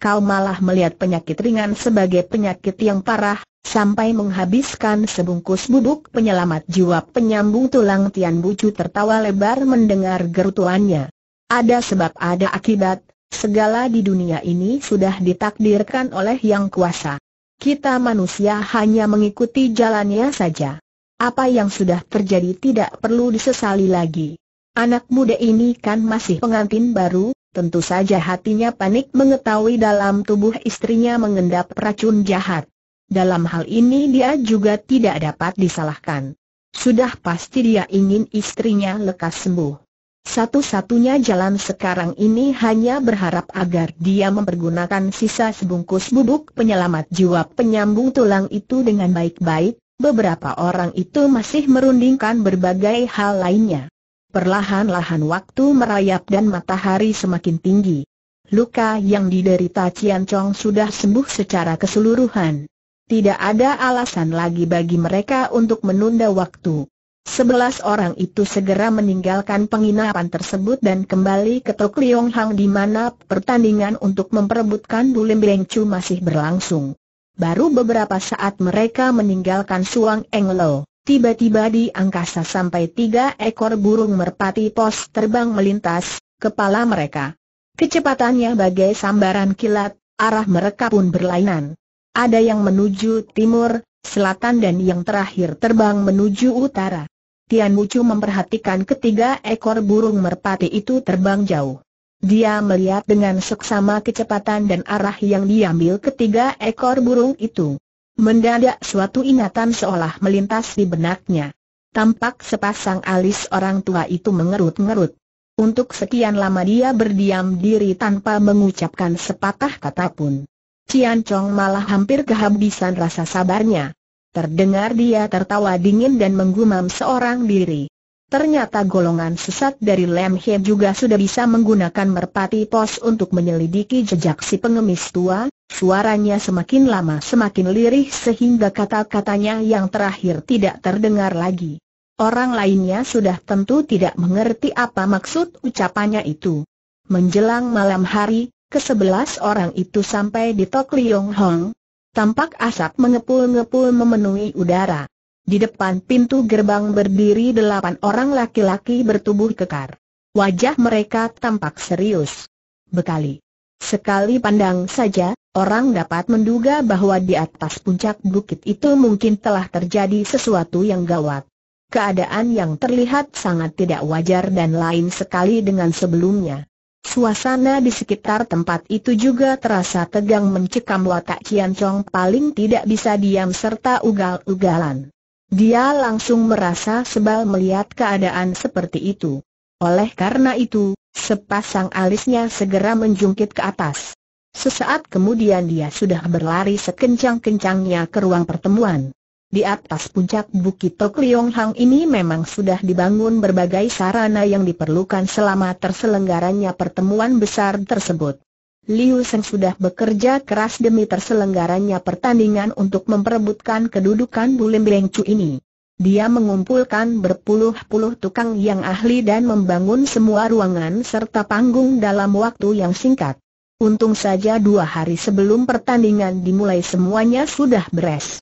S1: Kau malah melihat penyakit ringan sebagai penyakit yang parah, sampai menghabiskan sebungkus bubuk penyelamat jiwa penyambung tulang Tian Bucu tertawa lebar mendengar gerutuannya. Ada sebab ada akibat, segala di dunia ini sudah ditakdirkan oleh yang kuasa. Kita manusia hanya mengikuti jalannya saja. Apa yang sudah terjadi tidak perlu disesali lagi. Anak muda ini kan masih pengantin baru, tentu saja hatinya panik mengetahui dalam tubuh istrinya mengendap racun jahat. Dalam hal ini dia juga tidak dapat disalahkan. Sudah pasti dia ingin istrinya lekas sembuh. Satu-satunya jalan sekarang ini hanya berharap agar dia mempergunakan sisa sebungkus bubuk penyelamat jiwa penyambung tulang itu dengan baik-baik, beberapa orang itu masih merundingkan berbagai hal lainnya. Perlahan-lahan waktu merayap dan matahari semakin tinggi. Luka yang diderita Cian Chong sudah sembuh secara keseluruhan. Tidak ada alasan lagi bagi mereka untuk menunda waktu. Sebelas orang itu segera meninggalkan penginapan tersebut dan kembali ke Tok Liong Hang di mana pertandingan untuk memperebutkan Bulim Beng Chu masih berlangsung. Baru beberapa saat mereka meninggalkan Suang Eng Englo, tiba-tiba di angkasa sampai tiga ekor burung merpati pos terbang melintas, kepala mereka. Kecepatannya bagai sambaran kilat, arah mereka pun berlainan. Ada yang menuju timur, selatan dan yang terakhir terbang menuju utara. Tian Wucu memperhatikan ketiga ekor burung merpati itu terbang jauh. Dia melihat dengan seksama kecepatan dan arah yang diambil ketiga ekor burung itu. Mendadak suatu ingatan seolah melintas di benaknya. Tampak sepasang alis orang tua itu mengerut-ngerut. Untuk sekian lama dia berdiam diri tanpa mengucapkan sepatah kata pun. Cian Chong malah hampir kehabisan rasa sabarnya. Terdengar dia tertawa dingin dan menggumam seorang diri. Ternyata golongan sesat dari Lem He juga sudah bisa menggunakan merpati pos untuk menyelidiki jejak si pengemis tua, suaranya semakin lama semakin lirih sehingga kata-katanya yang terakhir tidak terdengar lagi. Orang lainnya sudah tentu tidak mengerti apa maksud ucapannya itu. Menjelang malam hari, kesebelas orang itu sampai di Tok Liong Hong, Tampak asap mengepul-ngepul memenuhi udara. Di depan pintu gerbang berdiri delapan orang laki-laki bertubuh kekar. Wajah mereka tampak serius. Bekali. Sekali pandang saja, orang dapat menduga bahwa di atas puncak bukit itu mungkin telah terjadi sesuatu yang gawat. Keadaan yang terlihat sangat tidak wajar dan lain sekali dengan sebelumnya. Suasana di sekitar tempat itu juga terasa tegang mencekam watak Cian Chong paling tidak bisa diam serta ugal-ugalan. Dia langsung merasa sebal melihat keadaan seperti itu. Oleh karena itu, sepasang alisnya segera menjungkit ke atas. Sesaat kemudian dia sudah berlari sekencang-kencangnya ke ruang pertemuan. Di atas puncak Bukit Tok Liong Hang ini memang sudah dibangun berbagai sarana yang diperlukan selama terselenggaranya pertemuan besar tersebut. Liu Seng sudah bekerja keras demi terselenggaranya pertandingan untuk memperebutkan kedudukan Bulim Beng Cu ini. Dia mengumpulkan berpuluh-puluh tukang yang ahli dan membangun semua ruangan serta panggung dalam waktu yang singkat. Untung saja dua hari sebelum pertandingan dimulai semuanya sudah beres.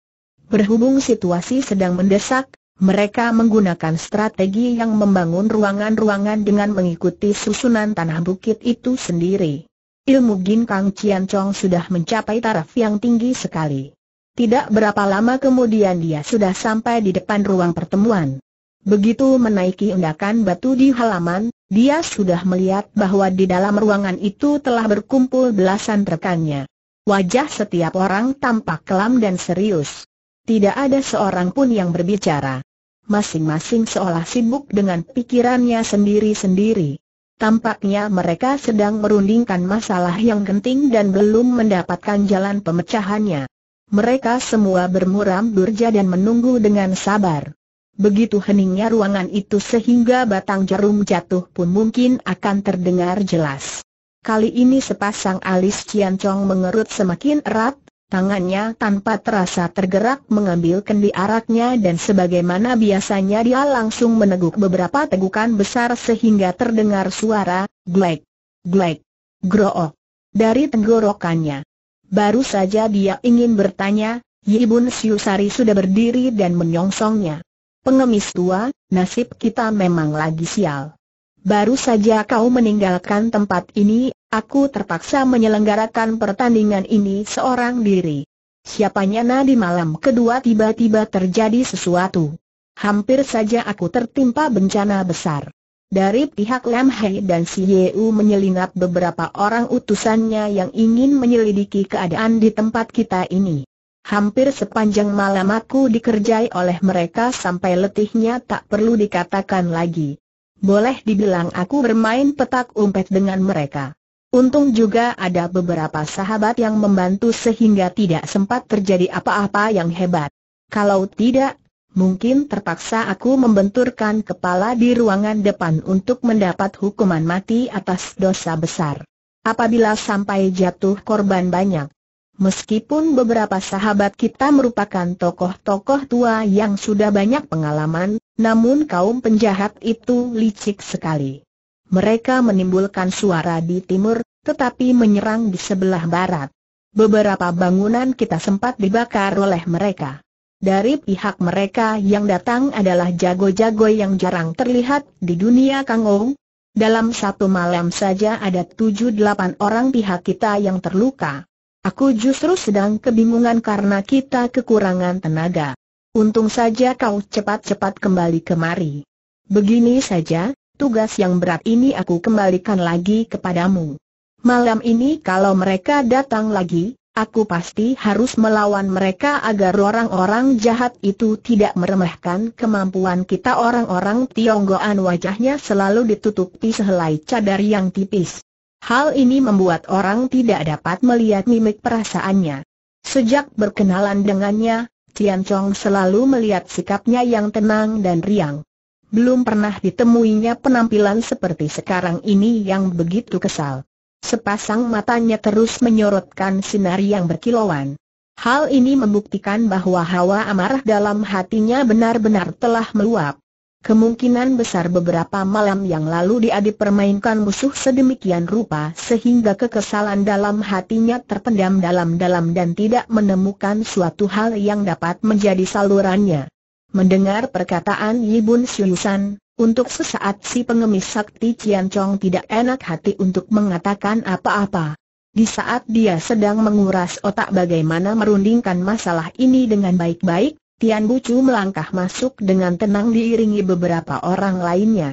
S1: Berhubung situasi sedang mendesak, mereka menggunakan strategi yang membangun ruangan-ruangan dengan mengikuti susunan tanah bukit itu sendiri. Ilmu Ginkang Cian Chong sudah mencapai taraf yang tinggi sekali. Tidak berapa lama kemudian dia sudah sampai di depan ruang pertemuan. Begitu menaiki undakan batu di halaman, dia sudah melihat bahwa di dalam ruangan itu telah berkumpul belasan rekannya. Wajah setiap orang tampak kelam dan serius. Tidak ada seorang pun yang berbicara. Masing-masing seolah sibuk dengan pikirannya sendiri-sendiri. Tampaknya mereka sedang merundingkan masalah yang genting dan belum mendapatkan jalan pemecahannya. Mereka semua bermuram durja dan menunggu dengan sabar. Begitu heningnya ruangan itu sehingga batang jarum jatuh pun mungkin akan terdengar jelas. Kali ini sepasang alis Cian Chong mengerut semakin erat, Tangannya tanpa terasa tergerak mengambil kendi araknya dan sebagaimana biasanya dia langsung meneguk beberapa tegukan besar sehingga terdengar suara, glek, glek, grook, dari tenggorokannya. Baru saja dia ingin bertanya, Yibun Siusari sudah berdiri dan menyongsongnya. Pengemis tua, nasib kita memang lagi sial. Baru saja kau meninggalkan tempat ini, Aku terpaksa menyelenggarakan pertandingan ini seorang diri. Siapanya na di malam kedua tiba-tiba terjadi sesuatu. Hampir saja aku tertimpa bencana besar. Dari pihak Lam Hai dan Si Yeu menyelinap beberapa orang utusannya yang ingin menyelidiki keadaan di tempat kita ini. Hampir sepanjang malam aku dikerjai oleh mereka sampai letihnya tak perlu dikatakan lagi. Boleh dibilang aku bermain petak umpet dengan mereka. Untung juga ada beberapa sahabat yang membantu sehingga tidak sempat terjadi apa-apa yang hebat. Kalau tidak, mungkin terpaksa aku membenturkan kepala di ruangan depan untuk mendapat hukuman mati atas dosa besar. Apabila sampai jatuh korban banyak, meskipun beberapa sahabat kita merupakan tokoh-tokoh tua yang sudah banyak pengalaman, namun kaum penjahat itu licik sekali. Mereka menimbulkan suara di timur, tetapi menyerang di sebelah barat. Beberapa bangunan kita sempat dibakar oleh mereka. Dari pihak mereka yang datang adalah jago-jago yang jarang terlihat di dunia Kangou. Dalam satu malam saja ada tujuh delapan orang pihak kita yang terluka. Aku justru sedang kebingungan karena kita kekurangan tenaga. Untung saja kau cepat-cepat kembali kemari. Begini saja, tugas yang berat ini aku kembalikan lagi kepadamu. Malam ini kalau mereka datang lagi, aku pasti harus melawan mereka agar orang-orang jahat itu tidak meremehkan kemampuan kita orang-orang Tionggoan wajahnya selalu ditutupi sehelai cadar yang tipis. Hal ini membuat orang tidak dapat melihat mimik perasaannya. Sejak berkenalan dengannya, Tian Chong selalu melihat sikapnya yang tenang dan riang. Belum pernah ditemuinya penampilan seperti sekarang ini yang begitu kesal. Sepasang matanya terus menyorotkan sinar yang berkilauan. Hal ini membuktikan bahwa hawa amarah dalam hatinya benar-benar telah meluap. Kemungkinan besar beberapa malam yang lalu dia dipermainkan musuh sedemikian rupa sehingga kekesalan dalam hatinya terpendam dalam-dalam dan tidak menemukan suatu hal yang dapat menjadi salurannya. Mendengar perkataan Yibun Siusan, untuk sesaat si pengemis sakti Cian Chong tidak enak hati untuk mengatakan apa-apa. Di saat dia sedang menguras otak bagaimana merundingkan masalah ini dengan baik-baik, Tian Bucu melangkah masuk dengan tenang diiringi beberapa orang lainnya.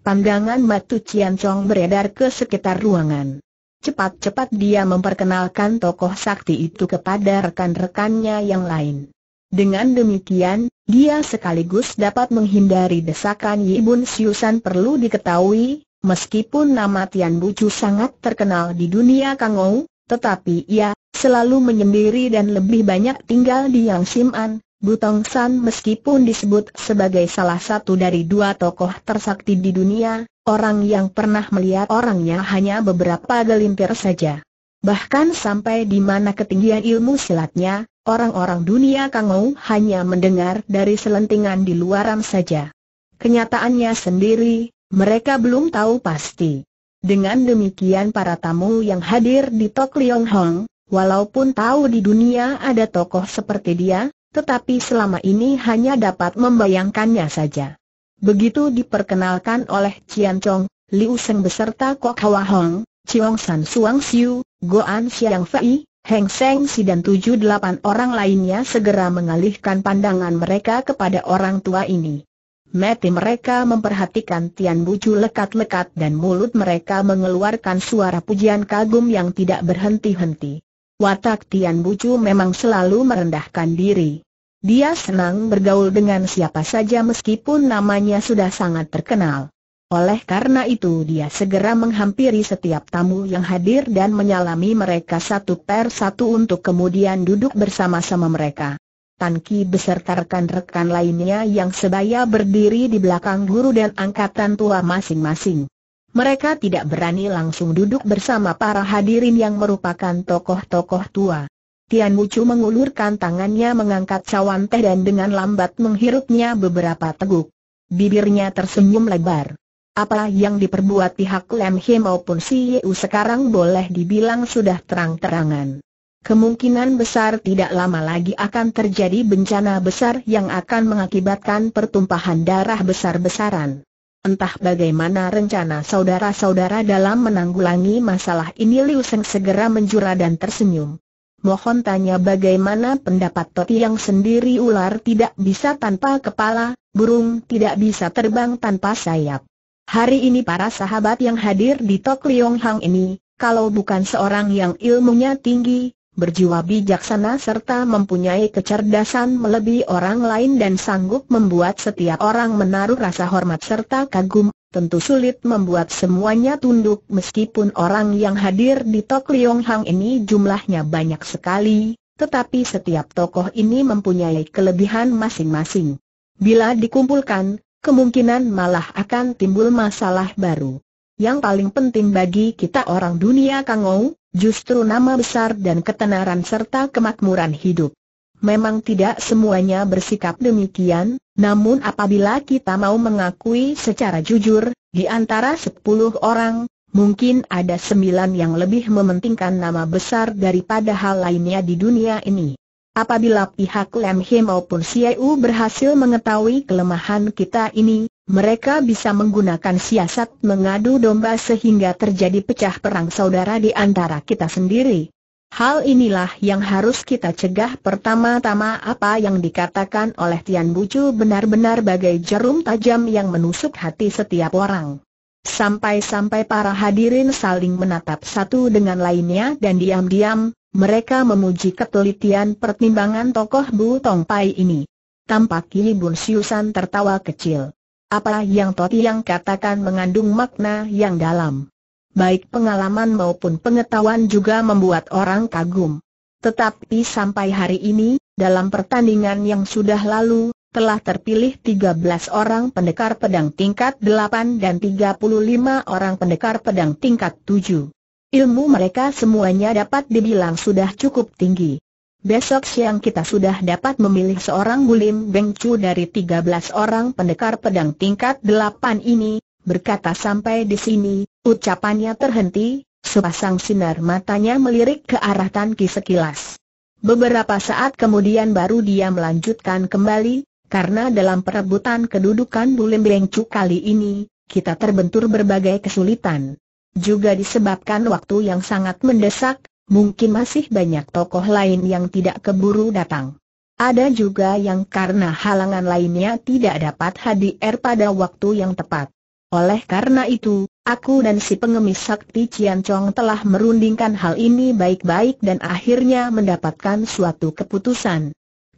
S1: Pandangan Matu Cian Chong beredar ke sekitar ruangan. Cepat-cepat dia memperkenalkan tokoh sakti itu kepada rekan-rekannya yang lain. Dengan demikian, dia sekaligus dapat menghindari desakan Yibun Siusan perlu diketahui, meskipun nama Tian Bucu sangat terkenal di dunia Kangou, tetapi ia selalu menyendiri dan lebih banyak tinggal di Yang Siman. Butong San meskipun disebut sebagai salah satu dari dua tokoh tersakti di dunia, orang yang pernah melihat orangnya hanya beberapa gelintir saja. Bahkan sampai di mana ketinggian ilmu silatnya, Orang-orang dunia Kangou hanya mendengar dari selentingan di luaran saja. Kenyataannya sendiri, mereka belum tahu pasti. Dengan demikian para tamu yang hadir di Tok Liong Hong, walaupun tahu di dunia ada tokoh seperti dia, tetapi selama ini hanya dapat membayangkannya saja. Begitu diperkenalkan oleh Cian Chong, Liu Seng beserta Kok Hwa Hong, Chiong San Suang Siu, Goan Xiang Fei, Heng Seng Si dan tujuh delapan orang lainnya segera mengalihkan pandangan mereka kepada orang tua ini. Mati mereka memperhatikan Tian Bucu lekat-lekat dan mulut mereka mengeluarkan suara pujian kagum yang tidak berhenti-henti. Watak Tian Bucu memang selalu merendahkan diri. Dia senang bergaul dengan siapa saja meskipun namanya sudah sangat terkenal. Oleh karena itu dia segera menghampiri setiap tamu yang hadir dan menyalami mereka satu per satu untuk kemudian duduk bersama-sama mereka. Tan Ki beserta rekan-rekan lainnya yang sebaya berdiri di belakang guru dan angkatan tua masing-masing. Mereka tidak berani langsung duduk bersama para hadirin yang merupakan tokoh-tokoh tua. Tian Wucu mengulurkan tangannya mengangkat cawan teh dan dengan lambat menghirupnya beberapa teguk. Bibirnya tersenyum lebar. Apa yang diperbuat pihak Lem He maupun Si Yeu sekarang boleh dibilang sudah terang-terangan. Kemungkinan besar tidak lama lagi akan terjadi bencana besar yang akan mengakibatkan pertumpahan darah besar-besaran. Entah bagaimana rencana saudara-saudara dalam menanggulangi masalah ini Liu Seng segera menjura dan tersenyum. Mohon tanya bagaimana pendapat Toti yang sendiri ular tidak bisa tanpa kepala, burung tidak bisa terbang tanpa sayap. Hari ini para sahabat yang hadir di Tok Liong Hang ini, kalau bukan seorang yang ilmunya tinggi, berjiwa bijaksana serta mempunyai kecerdasan melebihi orang lain dan sanggup membuat setiap orang menaruh rasa hormat serta kagum, tentu sulit membuat semuanya tunduk meskipun orang yang hadir di Tok Liong Hang ini jumlahnya banyak sekali, tetapi setiap tokoh ini mempunyai kelebihan masing-masing. Bila dikumpulkan, kemungkinan malah akan timbul masalah baru. Yang paling penting bagi kita orang dunia Kangou, justru nama besar dan ketenaran serta kemakmuran hidup. Memang tidak semuanya bersikap demikian, namun apabila kita mau mengakui secara jujur, di antara sepuluh orang, mungkin ada sembilan yang lebih mementingkan nama besar daripada hal lainnya di dunia ini. Apabila pihak Lam maupun Ciu berhasil mengetahui kelemahan kita ini, mereka bisa menggunakan siasat mengadu domba sehingga terjadi pecah perang saudara di antara kita sendiri. Hal inilah yang harus kita cegah pertama-tama apa yang dikatakan oleh Tian Bucu benar-benar bagai jarum tajam yang menusuk hati setiap orang. Sampai-sampai para hadirin saling menatap satu dengan lainnya dan diam-diam, mereka memuji ketelitian pertimbangan tokoh Bu Tong Pai ini. Tampak Yi Bun Siusan tertawa kecil. Apa yang Toti yang katakan mengandung makna yang dalam. Baik pengalaman maupun pengetahuan juga membuat orang kagum. Tetapi sampai hari ini, dalam pertandingan yang sudah lalu, telah terpilih 13 orang pendekar pedang tingkat 8 dan 35 orang pendekar pedang tingkat 7. Ilmu mereka semuanya dapat dibilang sudah cukup tinggi. Besok siang kita sudah dapat memilih seorang Bulim bengcu dari 13 orang pendekar pedang tingkat 8 ini, berkata sampai di sini, ucapannya terhenti, sepasang sinar matanya melirik ke arah tanki sekilas. Beberapa saat kemudian baru dia melanjutkan kembali, karena dalam perebutan kedudukan Bulim bengcu kali ini, kita terbentur berbagai kesulitan juga disebabkan waktu yang sangat mendesak, mungkin masih banyak tokoh lain yang tidak keburu datang. Ada juga yang karena halangan lainnya tidak dapat hadir pada waktu yang tepat. Oleh karena itu, aku dan si pengemis sakti Cian Chong telah merundingkan hal ini baik-baik dan akhirnya mendapatkan suatu keputusan.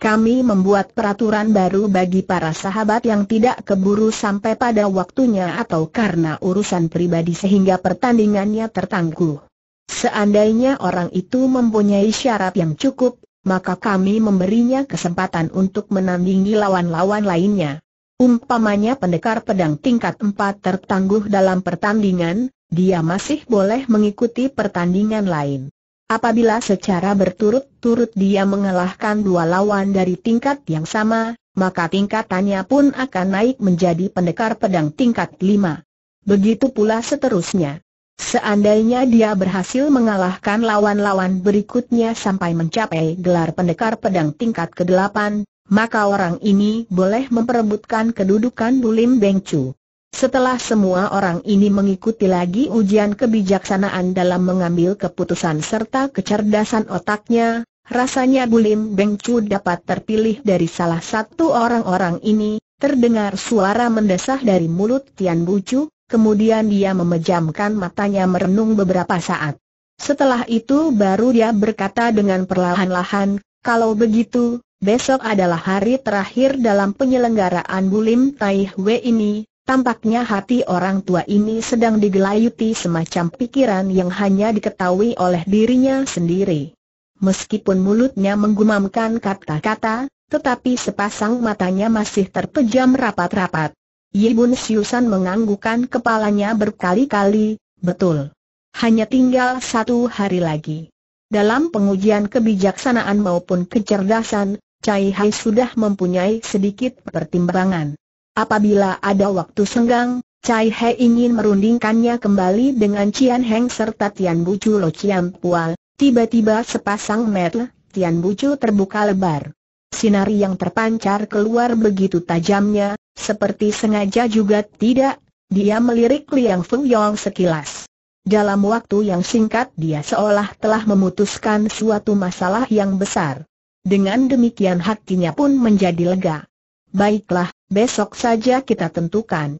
S1: Kami membuat peraturan baru bagi para sahabat yang tidak keburu sampai pada waktunya atau karena urusan pribadi sehingga pertandingannya tertangguh. Seandainya orang itu mempunyai syarat yang cukup, maka kami memberinya kesempatan untuk menandingi lawan-lawan lainnya. Umpamanya pendekar pedang tingkat 4 tertangguh dalam pertandingan, dia masih boleh mengikuti pertandingan lain. Apabila secara berturut-turut dia mengalahkan dua lawan dari tingkat yang sama, maka tingkatannya pun akan naik menjadi pendekar pedang tingkat 5. Begitu pula seterusnya. Seandainya dia berhasil mengalahkan lawan-lawan berikutnya sampai mencapai gelar pendekar pedang tingkat ke-8, maka orang ini boleh memperebutkan kedudukan Bulim Bengcu. Setelah semua orang ini mengikuti lagi ujian kebijaksanaan dalam mengambil keputusan serta kecerdasan otaknya, rasanya Bulim Beng dapat terpilih dari salah satu orang-orang ini, terdengar suara mendesah dari mulut Tian Bucu, kemudian dia memejamkan matanya merenung beberapa saat. Setelah itu baru dia berkata dengan perlahan-lahan, kalau begitu, besok adalah hari terakhir dalam penyelenggaraan Bulim Tai Hwe ini, Tampaknya hati orang tua ini sedang digelayuti semacam pikiran yang hanya diketahui oleh dirinya sendiri. Meskipun mulutnya menggumamkan kata-kata, tetapi sepasang matanya masih terpejam rapat-rapat. Yibun Siusan menganggukan kepalanya berkali-kali, betul. Hanya tinggal satu hari lagi. Dalam pengujian kebijaksanaan maupun kecerdasan, Cai Hai sudah mempunyai sedikit pertimbangan. Apabila ada waktu senggang, Cai He ingin merundingkannya kembali dengan Cian Heng serta Tian Bucu Lo Cian Pual, tiba-tiba sepasang mata Tian Bucu terbuka lebar. Sinar yang terpancar keluar begitu tajamnya, seperti sengaja juga tidak, dia melirik Liang Feng Yong sekilas. Dalam waktu yang singkat dia seolah telah memutuskan suatu masalah yang besar. Dengan demikian hatinya pun menjadi lega. Baiklah, Besok saja kita tentukan.